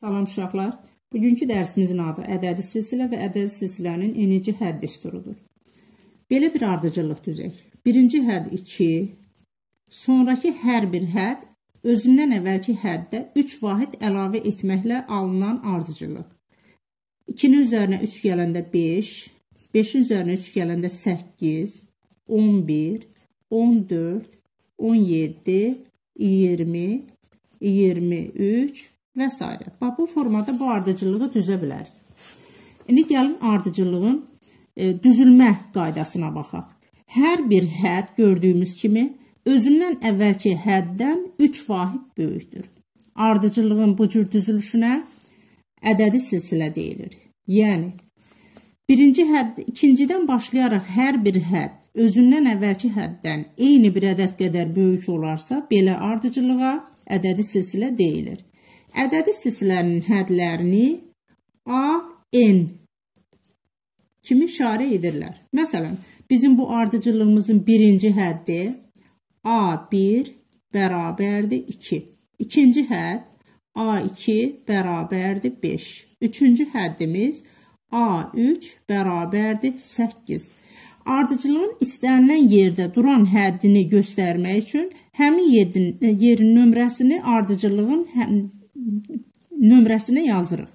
Salam uşaqlar. Bugünkü dərsimizin adı ədədi silsilə və ədədi silsilənin enici hədd düsturudur. Belə bir ardıcıllıq düzək. Birinci hədd 2, sonrakı hər bir hədd özündən əvvəlki həddə 3 vahid əlavə etməklə alınan ardıcıllıq. 2-nin üzərinə 3 gələndə 5, 5-in üzərinə 3 gələndə 8, 11, 14, 17, 20, 23, və s. Bax, bu formada bu ardıcıllığı düzə bilərik. İndi gəlin ardıcıllığın e, düzülmə qaydasına baxaq. Hər bir hədd gördüyümüz kimi özündən əvvəlki həddən 3 vahid böyükdür. Ardıcıllığın bu cür düzülüşünə ədədi silsilə deyilir. Yəni, birinci hədd, ikincidən başlayaraq hər bir hədd özündən əvvəlki həddən eyni bir ədəd qədər böyük olarsa, belə ardıcılığa ədədi silsilə deyilir. Ədədi silsilənin hədlərini A, N kimi işarə edirlər. Məsələn, bizim bu ardıcıllığımızın birinci həddi A1 bərabərdir 2. İkinci hədd A2 bərabərdir 5. Üçüncü həddimiz A3 bərabərdir 8. Ardıcılığın istənilən yerdə duran həddini göstərmək üçün həmin yerin, yerin nömrəsini ardıcılığın həm nömrəsinə yazırıq.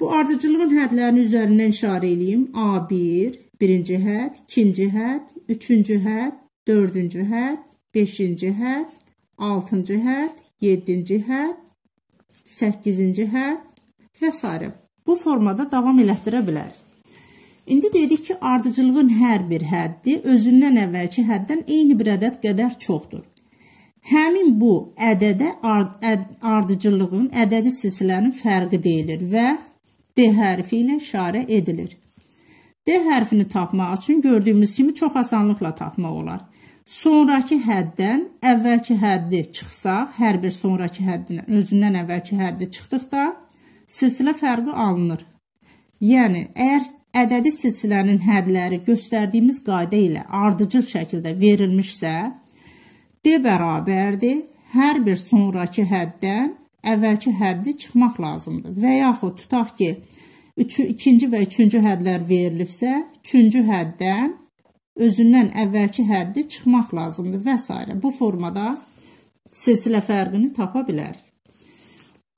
Bu ardıcılığın hədlərinin üzərindən işarə edeyim. A1, birinci həd, ikinci həd, üçüncü həd, dördüncü həd, beşinci həd, altıncı həd, yeddinci həd, səkkizinci həd və s. Bu formada davam elətdirə bilər. İndi dedik ki, ardıcılığın hər bir həddi özündən əvvəlki həddən eyni bir ədəd qədər çoxdur. Həmin bu ədədə ard əd ardıcıllığın ədədi silsilənin fərqi deyilir və D hərfi ilə işarə edilir. D hərfini tapmaq üçün gördüyümüz kimi çox asanlıqla tapmaq olar. Sonrakı həddən əvvəlki həddi çıxsaq, hər bir sonrakı həddindən özündən əvvəlki həddi çıxdıqda silsilə fərqi alınır. Yəni əgər ədədi silsilənin hədləri göstərdiyimiz qayda ilə ardıcıl şəkildə verilmişsə, D bərabərdir hər bir sonrakı həddən əvvəlki həddi çıxmaq lazımdır. Və yaxud tutaq ki, 3-cü, 2-ci və 3-cü hədlər verilibsə, 3-cü həddən özündən əvvəlki həddi çıxmaq lazımdır və s. Bu formada silsilə fərqini tapa bilərik.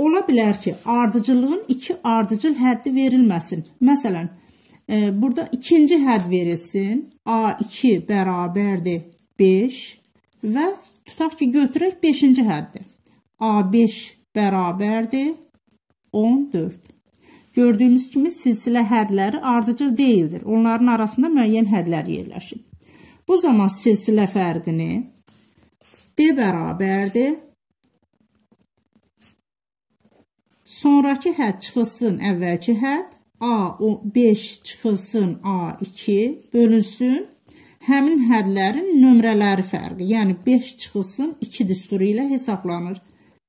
Ola bilər ki, ardıcıllığın 2 ardıcıl həddi verilməsin. Məsələn, e, burada ikinci hədd verilsin. A2 bərabərdir 5 və tutaq ki, götürək 5-ci həddi. A5 bərabərdir 14. Gördüyünüz kimi silsilə hədləri ardıcıl deyildir. Onların arasında müəyyən hədlər yerləşir. Bu zaman silsilə fərqini D bərabərdir Sonrakı hədd çıxılsın əvvəlki hədd A5 çıxılsın A2 bölünsün həmin hədlərin nömrələri fərqi, yəni 5 çıxılsın 2 düsturu ilə hesablanır.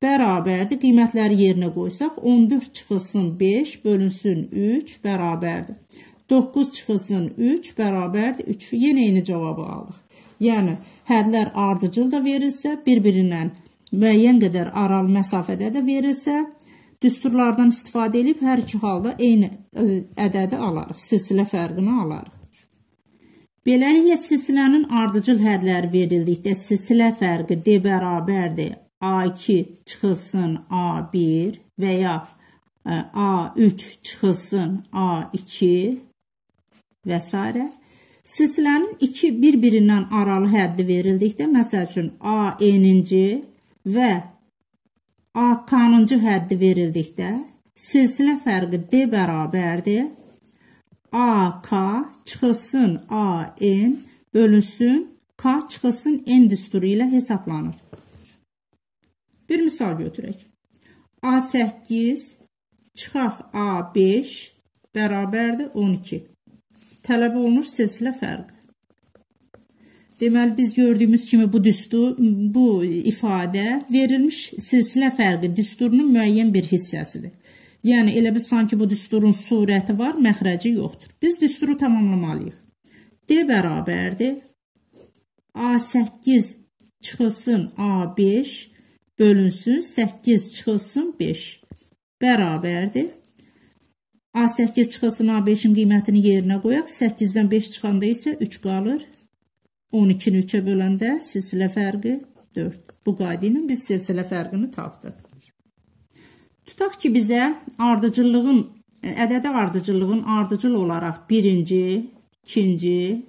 Bərabərdir, qiymətləri yerinə qoysaq, 14 çıxılsın 5, bölünsün 3, bərabərdir. 9 çıxılsın 3, bərabərdir 3. Yenə eyni cavabı aldıq. Yəni, hədlər ardıcıl da verilsə, bir-birindən müəyyən qədər aral məsafədə də verilsə, düsturlardan istifadə edib hər iki halda eyni e, ədədi alarıq, silsilə fərqini alarıq. Beləliklə silsilənin ardıcıl hədləri verildikdə silsilə fərqi D bərabərdir A2 çıxılsın A1 və ya e, A3 çıxılsın A2 və s. Silsilənin iki bir-birindən aralı həddi verildikdə, məsəl üçün AN-ci və AK-cı həddi verildikdə silsilə fərqi D bərabərdir AK çıxılsın AN bölünsün K çıxılsın N düsturu ilə hesablanır. Bir misal götürək. A8 çıxaq A5 bərabərdir 12. Tələb olunur silsilə fərqi. Deməli biz gördüyümüz kimi bu düstur, bu ifadə verilmiş silsilə fərqi düsturunun müəyyən bir hissəsidir. Yəni elə bir sanki bu düsturun surəti var, məxrəci yoxdur. Biz düsturu tamamlamalıyıq. D bərabərdir. A8 çıxılsın A5 bölünsün 8 çıxılsın 5 bərabərdir. A8 çıxılsın A5-in qiymətini yerinə qoyaq. 8-dən 5 çıxanda isə 3 qalır. 12-ni 3-ə böləndə silsilə fərqi 4. Bu qayda ilə biz silsilə fərqini tapdıq. Tutaq ki, bizə ardıcıllığın ədədi ardıcıllığın ardıcıl olaraq birinci, ikinci,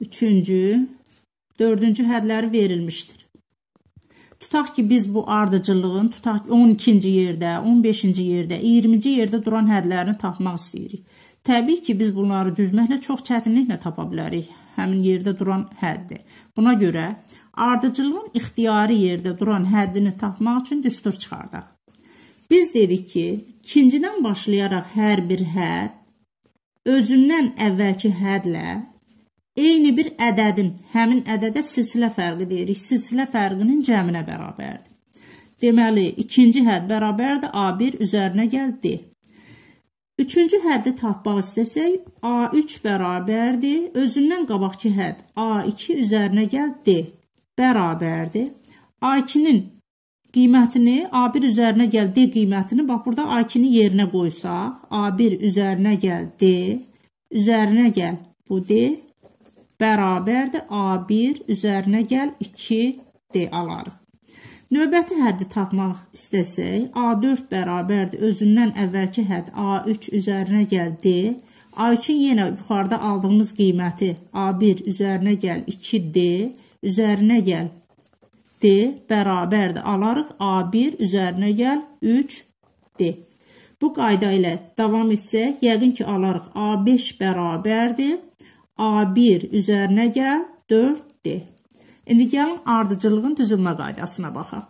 üçüncü, dördüncü hədləri verilmişdir. Tutaq ki, biz bu ardıcıllığın tutaq 12-ci yerdə, 15-ci yerdə, 20-ci yerdə duran hədlərini tapmaq istəyirik. Təbii ki, biz bunları düzməklə çox çətinliklə tapa bilərik. Həmin yerdə duran həddir. Buna görə ardıcıllığın ixtiyari yerdə duran həddini tapmaq üçün düstur çıxardaq. Biz dedik ki, ikincidən başlayaraq hər bir həd özündən əvvəlki hədlə eyni bir ədədin, həmin ədədə silsilə fərqi deyirik, silsilə fərqinin cəminə bərabərdir. Deməli, ikinci hədd bərabərdir A1 üzərinə gəl D. Üçüncü həddi tapmaq istəsək, A3 bərabərdir, özündən qabaqki hədd A2 üzərinə gəl D bərabərdir. A2-nin qiymətini A1 üzərinə gəl D qiymətini bax burada A2-ni yerinə qoysaq, A1 üzərinə gəl D üzərinə gəl bu D bərabərdir A1 üzərinə gəl 2D alarıq. Növbəti həddi tapmaq istəsək, A4 bərabərdir özündən əvvəlki hədd A3 üzərinə gəl D. A3-ün yenə yuxarıda aldığımız qiyməti A1 üzərinə gəl 2D üzərinə gəl D bərabərdir. Alarıq A1 üzərinə gəl 3D. Bu qayda ilə davam etsək, yəqin ki, alarıq A5 bərabərdir. A1 üzərinə gəl 4D. İndi gəlin ardıcılığın düzülmə qaydasına baxaq.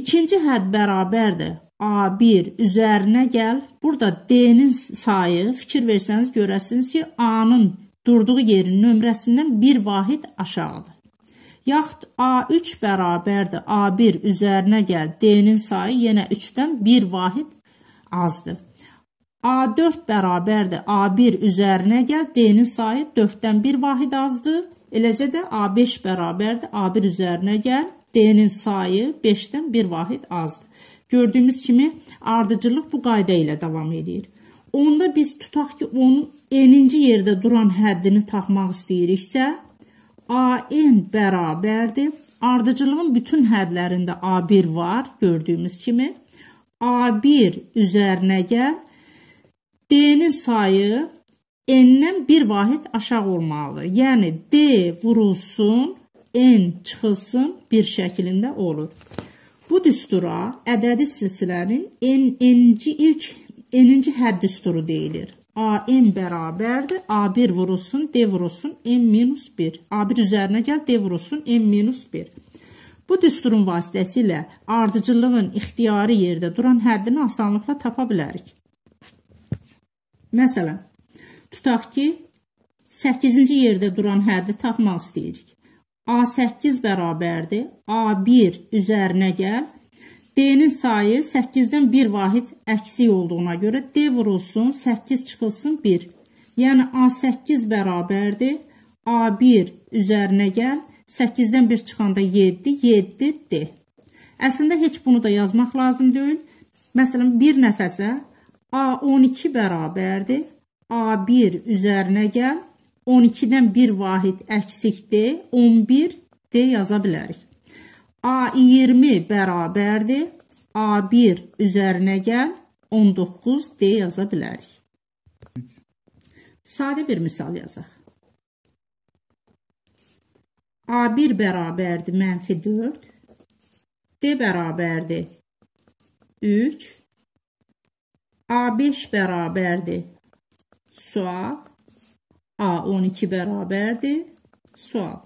İkinci hədd bərabərdir. A1 üzərinə gəl. Burada D-nin sayı, fikir versəniz görəsiniz ki, A-nın durduğu yerin nömrəsindən bir vahid aşağıdır yaxud A3 bərabərdir A1 üzərinə gəl D-nin sayı yenə 3-dən 1 vahid azdır. A4 bərabərdir A1 üzərinə gəl D-nin sayı 4-dən 1 vahid azdır. Eləcə də A5 bərabərdir A1 üzərinə gəl D-nin sayı 5-dən 1 vahid azdır. Gördüyümüz kimi ardıcıllıq bu qayda ilə davam edir. Onda biz tutaq ki, onun eninci yerdə duran həddini tapmaq istəyiriksə, AN bərabərdir. Ardıcılığın bütün hədlərində A1 var, gördüyümüz kimi. A1 üzərinə gəl. D-nin sayı N-dən bir vahid aşağı olmalıdır. Yəni, D vurulsun, N çıxılsın bir şəkilində olur. Bu düstura ədədi silsilənin N-ci ilk N-ci hədd düsturu deyilir. AN bərabərdir. A1 vurulsun, D vurulsun, N minus 1. A1 üzərinə gəl, D vurulsun, N minus 1. Bu düsturun vasitəsilə ardıcılığın ixtiyari yerdə duran həddini asanlıqla tapa bilərik. Məsələn, tutaq ki, 8-ci yerdə duran həddi tapmaq istəyirik. A8 bərabərdir. A1 üzərinə gəl, D-nin sayı 8-dən 1 vahid əksik olduğuna görə D vurulsun, 8 çıxılsın 1. Yəni A8 bərabərdir A1 üzərinə gəl, 8-dən 1 çıxanda 7, 7D. Əslində heç bunu da yazmaq lazım deyil. Məsələn, bir nəfəsə A12 bərabərdir A1 üzərinə gəl, 12-dən 1 vahid əksikdir, 11D yaza bilərik. A20 bərabərdir. A1 üzərinə gəl, 19 deyə yaza bilərik. Sadə bir misal yazaq. A1 bərabərdir mənfi 4. D bərabərdir 3. A5 bərabərdir sual. A12 bərabərdir sual.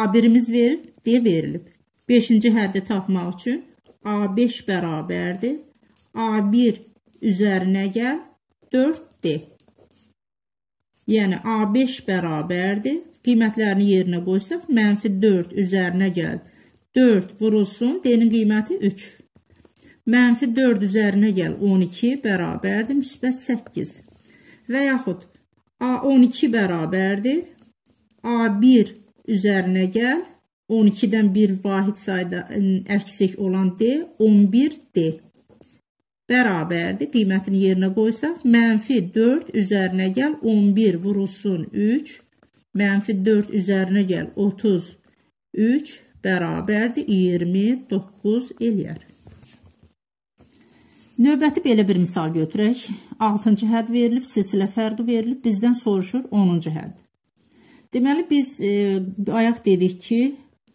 A1-imiz verilib, D verilib. 5-ci həddi tapmaq üçün A5 bərabərdir. A1 üzərinə gəl 4D. Yəni A5 bərabərdir. Qiymətlərini yerinə qoysaq, mənfi 4 üzərinə gəl 4 vurulsun, D-nin qiyməti 3. Mənfi 4 üzərinə gəl 12 bərabərdir, müsbət 8. Və yaxud A12 bərabərdir. A1 üzərinə gəl 12-dən bir vahid sayda əksik olan D 11D bərabərdir. Qiymətini yerinə qoysaq, mənfi 4 üzərinə gəl 11 vurulsun 3, mənfi 4 üzərinə gəl 33 bərabərdir 29 eləyər. Növbəti belə bir misal götürək. 6-cı hədd verilib, silsilə fərqi verilib, bizdən soruşur 10-cu hədd. Deməli, biz e, ayaq dedik ki,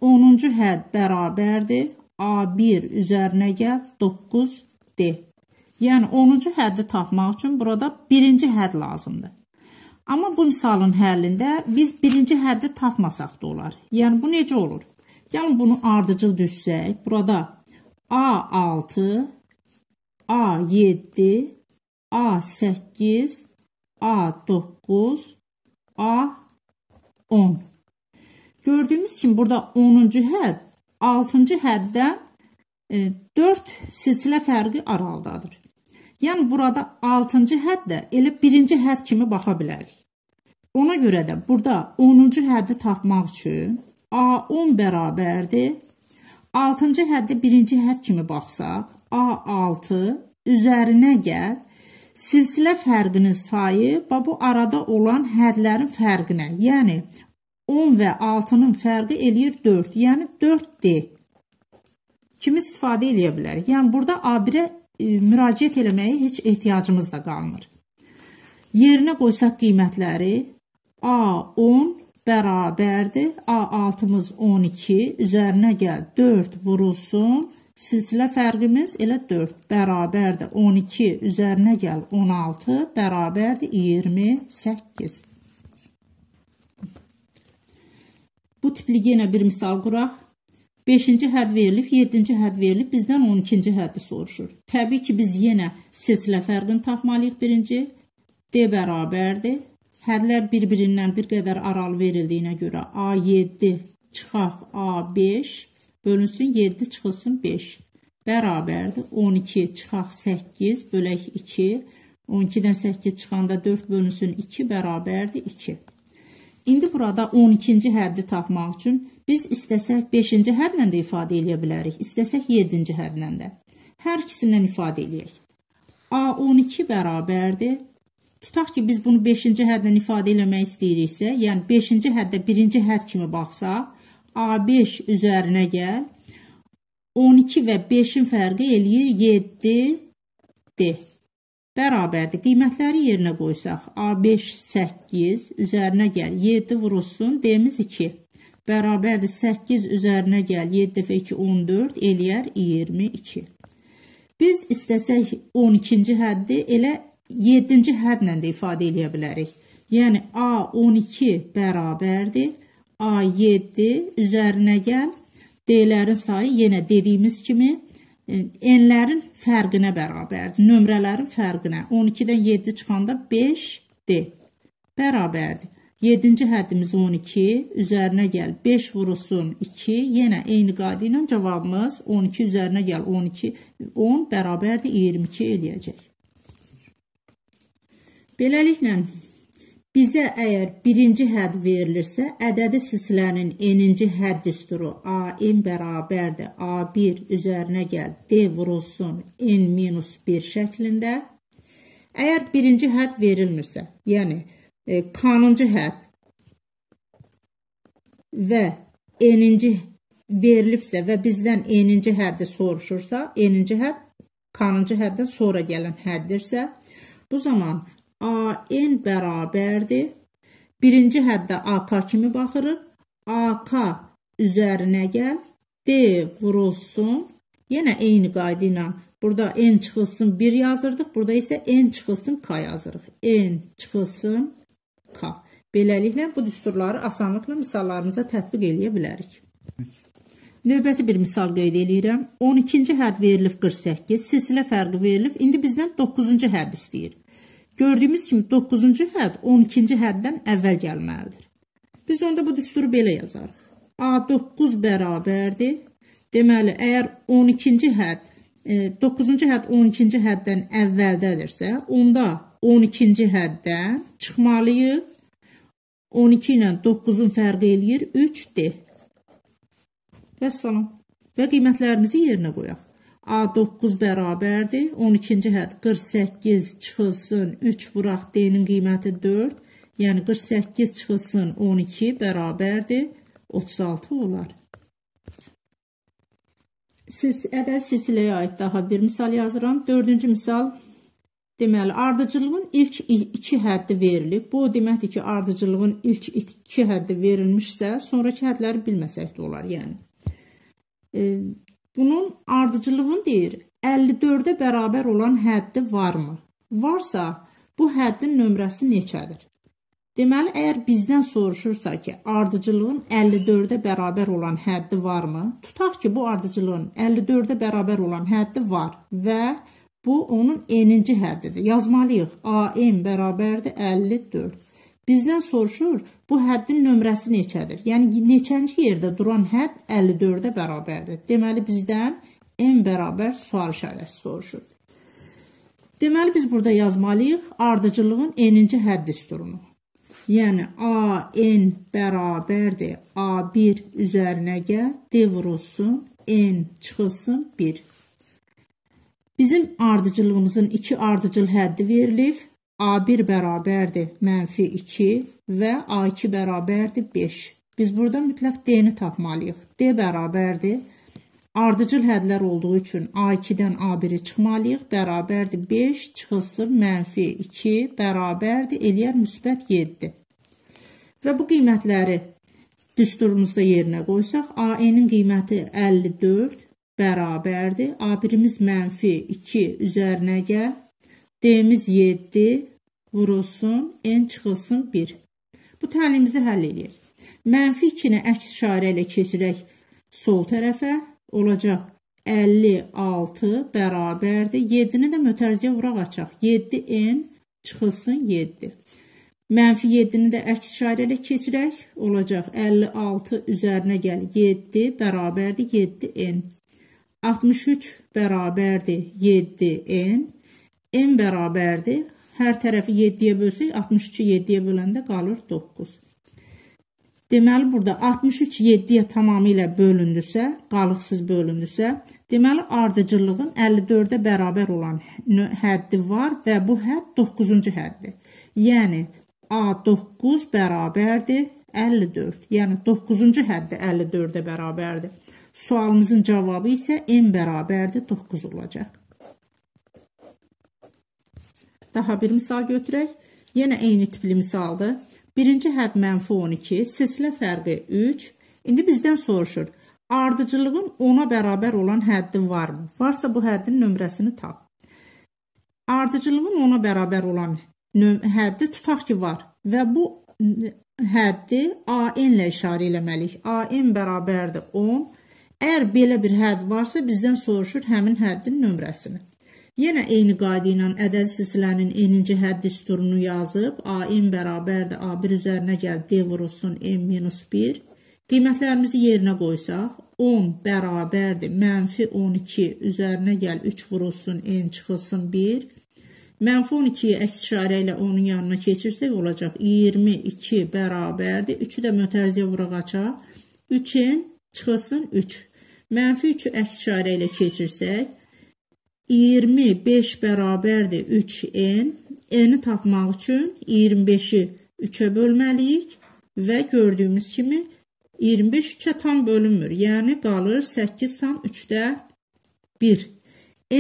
10-cu hədd bərabərdir A1 üzərinə gəl 9D. Yəni 10-cu həddi tapmaq üçün burada birinci hədd lazımdır. Amma bu misalın həllində biz birinci həddi tapmasaq da olar. Yəni bu necə olur? Gəlin bunu ardıcıl düşsək, burada A6, A7, A8, A9, A10 Gördüyümüz kimi burada 10-cu hədd 6-cı həddən 4 e, silsilə fərqi araldadır. Yəni burada 6-cı hədd də elə 1-ci hədd kimi baxa bilərik. Ona görə də burada 10-cu həddi tapmaq üçün A10 bərabərdir. 6-cı həddi 1-ci hədd kimi baxsaq, A6 üzərinə gəl silsilə fərqini sayıb, bu arada olan hədlərin fərqinə, yəni 10 və 6-nın fərqi eləyir 4. Yəni 4D. Kimi istifadə eləyə bilərik? Yəni burada A1-ə e, müraciət eləməyə heç ehtiyacımız da qalmır. Yerinə qoysaq qiymətləri A10 bərabərdir. A6-mız 12, üzərinə gəl 4 vurulsun. Silsilə fərqimiz elə 4 bərabərdir. 12 üzərinə gəl 16 bərabərdir 28. Bu tipli yenə bir misal quraq. 5-ci hədd verilib, 7-ci hədd verilib, bizdən 12-ci həddi soruşur. Təbii ki, biz yenə seçilə fərqini tapmalıyıq birinci. D bərabərdir. Hədlər bir-birindən bir qədər aral verildiyinə görə A7 çıxaq A5 bölünsün 7 çıxılsın 5 bərabərdir. 12 çıxaq 8 bölək 2 12-dən 8 çıxanda 4 bölünsün 2 bərabərdir 2. İndi burada 12-ci həddi tapmaq üçün biz istəsək 5-ci hədlə də ifadə edə bilərik, istəsək 7-ci hədlə də. Hər ikisindən ifadə eləyək. A12 bərabərdir. Tutaq ki, biz bunu 5-ci hədlə ifadə eləmək istəyiriksə, yəni 5-ci həddə 1-ci hədd kimi baxsaq, A5 üzərinə gəl. 12 və 5-in fərqi eləyir 7D bərabərdir. Qiymətləri yerinə qoysaq, A5 8 üzərinə gəl 7 vurulsun, D-miz 2. Bərabərdir 8 üzərinə gəl 7 dəfə 2 14 eləyər 22. Biz istəsək 12-ci həddi elə 7-ci həddlə də ifadə eləyə bilərik. Yəni A12 bərabərdir A7 üzərinə gəl D-lərin sayı yenə dediyimiz kimi 22. E, n-lərin fərqinə bərabərdir. Nömrələrin fərqinə. 12-dən 7 çıxanda 5D bərabərdir. 7-ci həddimiz 12, üzərinə gəl 5 vurulsun 2, yenə eyni qayda ilə cavabımız 12 üzərinə gəl 12, 10 bərabərdir 22 eləyəcək. Beləliklə Bizə əgər birinci hədd verilirsə, ədədi silsilənin eninci hədd düsturu A-in bərabərdir. A1 üzərinə gəl, D vurulsun, N minus 1 şəklində. Əgər birinci hədd verilmirsə, yəni e, kanıncı hədd və eninci verilibsə və bizdən eninci həddi soruşursa, eninci hədd kanıncı həddən sonra gələn həddirsə, bu zaman AN bərabərdir. Birinci həddə AK kimi baxırıq. AK üzərinə gəl, D vurulsun. Yenə eyni qayda ilə burada N çıxılsın 1 yazırdıq, burada isə N çıxılsın K yazırıq. N çıxılsın K. Beləliklə, bu düsturları asanlıqla misallarımıza tətbiq eləyə bilərik. Növbəti bir misal qeyd eləyirəm. 12-ci hədd verilib 48, silsilə fərqi verilib. İndi bizdən 9-cu hədd istəyir. Gördüyümüz kimi 9-cu hədd 12-ci həddən əvvəl gəlməlidir. Biz onda bu düsturu belə yazarıq. A9 bərabərdir. Deməli, əgər 12-ci hədd, 9-cu hədd 12-ci həddən əvvəldədirsə, onda 12-ci həddən çıxmalıyıq. 12 ilə 9-un fərqi eləyir 3-dir. Və salam. Və qiymətlərimizi yerinə qoyaq. A9 bərabərdir. 12-ci hədd 48 çıxılsın 3 vuraq D-nin qiyməti 4. Yəni 48 çıxılsın 12 bərabərdir. 36 olar. Siz ədəd silsiləyə aid daha bir misal yazıram. Dördüncü misal deməli ardıcılığın ilk iki həddi verilib. Bu deməkdir ki, ardıcılığın ilk iki həddi verilmişsə, sonraki həddləri bilməsək də olar, yəni. E, Bunun ardıcılığın deyir, 54-ə bərabər olan həddi varmı? Varsa, bu həddin nömrəsi neçədir? Deməli, əgər bizdən soruşursa ki, ardıcılığın 54-ə bərabər olan həddi varmı? Tutaq ki, bu ardıcılığın 54-ə bərabər olan həddi var və bu onun n-ci həddidir. Yazmalıyıq. AM bərabərdir 54. Bizdən soruşur, bu həddin nömrəsi neçədir? Yəni neçənci yerdə duran hədd 54-ə bərabərdir. Deməli bizdən n bərabər sual işarəsi soruşur. Deməli biz burada yazmalıyıq ardıcıllığın n-ci hədd sütununu. Yəni a n bərabərdir a1 üzərinə gəl, d vurulsun, n çıxılsın 1. Bizim ardıcıllığımızın 2 ardıcıl həddi verilib. A1 bərabərdir mənfi 2 və A2 bərabərdir 5. Biz burada mütləq D-ni tapmalıyıq. D bərabərdir. Ardıcıl hədlər olduğu üçün A2-dən A1-i çıxmalıyıq. Bərabərdir 5, çıxılsın mənfi 2, bərabərdir, eləyər müsbət 7. Və bu qiymətləri düsturumuzda yerinə qoysaq, AE-nin qiyməti 54 bərabərdir. A1-imiz mənfi 2 üzərinə gəl, D-miz 7 vurulsun, N çıxılsın 1. Bu təlimimizi həll edək. Mənfi 2-ni əks işarə ilə keçirək sol tərəfə olacaq 56 bərabərdir. 7-ni də mötərizə vuraq açaq. 7N çıxılsın 7. Mənfi 7-ni də əks işarə ilə keçirək. Olacaq 56 üzərinə gəl 7 bərabərdir 7N. 63 bərabərdir 7N n bərabərdir. Hər tərəfi 7-yə bölsək, 63-ü 7-yə böləndə qalır 9. Deməli, burada 63 7-yə tamamilə bölündüsə, qalıqsız bölündüsə, deməli, ardıcıllığın 54-ə bərabər olan həddi var və bu hədd 9-cu həddir. Yəni, A9 bərabərdir 54. Yəni, 9-cu həddi 54-ə bərabərdir. Sualımızın cavabı isə M bərabərdir 9 olacaq. Daha bir misal götürək. Yenə eyni tipli misaldır. Birinci hədd mənfi 12, silsilə fərqi 3. İndi bizdən soruşur. Ardıcılığın 10-a bərabər olan həddi varmı? Varsa bu həddin nömrəsini tap. Ardıcılığın 10-a bərabər olan həddi tutaq ki, var və bu həddi AN ilə işarə eləməliyik. AN bərabərdir 10. Əgər belə bir hədd varsa, bizdən soruşur həmin həddin nömrəsini. Yenə eyni qayda ilə ədəd silsilənin eninci hədd düsturunu yazıb, A-in bərabərdir A1 üzərinə gəl D vurulsun M e minus 1. Qiymətlərimizi yerinə qoysaq, 10 bərabərdir mənfi 12 üzərinə gəl 3 vurulsun N çıxılsın 1. Mənfi 12-yi əks işarə ilə onun yanına keçirsək olacaq 22 bərabərdir. 3-ü də mötərizə vuraq açaq. 3N çıxılsın 3. Mənfi 3-ü əks işarə ilə keçirsək 25 bərabərdir 3n. n-i tapmaq üçün 25-i 3-ə bölməliyik və gördüyümüz kimi 25 3-ə tam bölünmür. Yəni qalır 8 tam 3-də 1.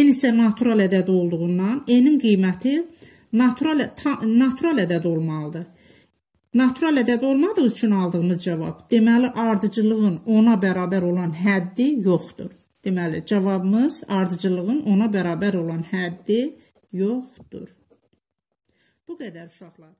n isə natural ədəd olduğundan n-in qiyməti natural, ta, natural ədəd olmalıdır. Natural ədəd olmadığı üçün aldığımız cavab, deməli ardıcıllığın 10-a bərabər olan həddi yoxdur. Deməli, cavabımız ardıcılığın ona bərabər olan həddi yoxdur. Bu qədər uşaqlar.